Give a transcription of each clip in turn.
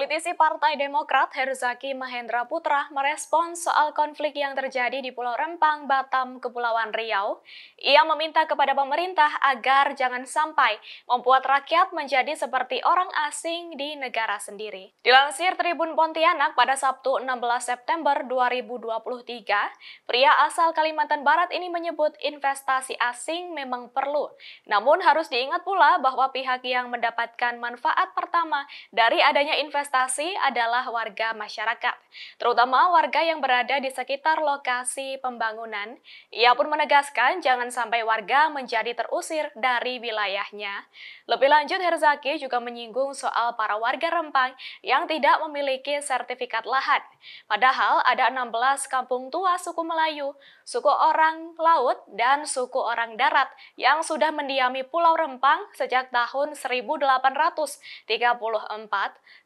Politisi Partai Demokrat Herzaki Mahendra Putra merespons soal konflik yang terjadi di Pulau Rempang, Batam, Kepulauan Riau. Ia meminta kepada pemerintah agar jangan sampai membuat rakyat menjadi seperti orang asing di negara sendiri. Dilansir Tribun Pontianak pada Sabtu 16 September 2023, pria asal Kalimantan Barat ini menyebut investasi asing memang perlu. Namun harus diingat pula bahwa pihak yang mendapatkan manfaat pertama dari adanya investasi investasi adalah warga masyarakat, terutama warga yang berada di sekitar lokasi pembangunan. Ia pun menegaskan jangan sampai warga menjadi terusir dari wilayahnya. Lebih lanjut, Herzaki juga menyinggung soal para warga Rempang yang tidak memiliki sertifikat lahan. Padahal ada 16 kampung tua suku Melayu, suku orang laut, dan suku orang darat yang sudah mendiami Pulau Rempang sejak tahun 1834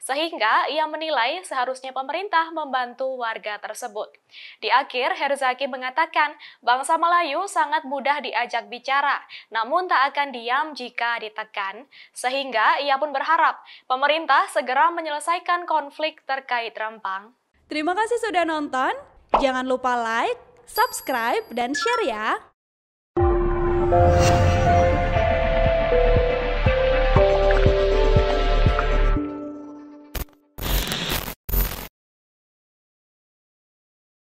sehingga sehingga ia menilai seharusnya pemerintah membantu warga tersebut. Di akhir, Herzaki mengatakan bangsa Melayu sangat mudah diajak bicara, namun tak akan diam jika ditekan. Sehingga ia pun berharap pemerintah segera menyelesaikan konflik terkait rempang. Terima kasih sudah nonton. Jangan lupa like, subscribe, dan share ya.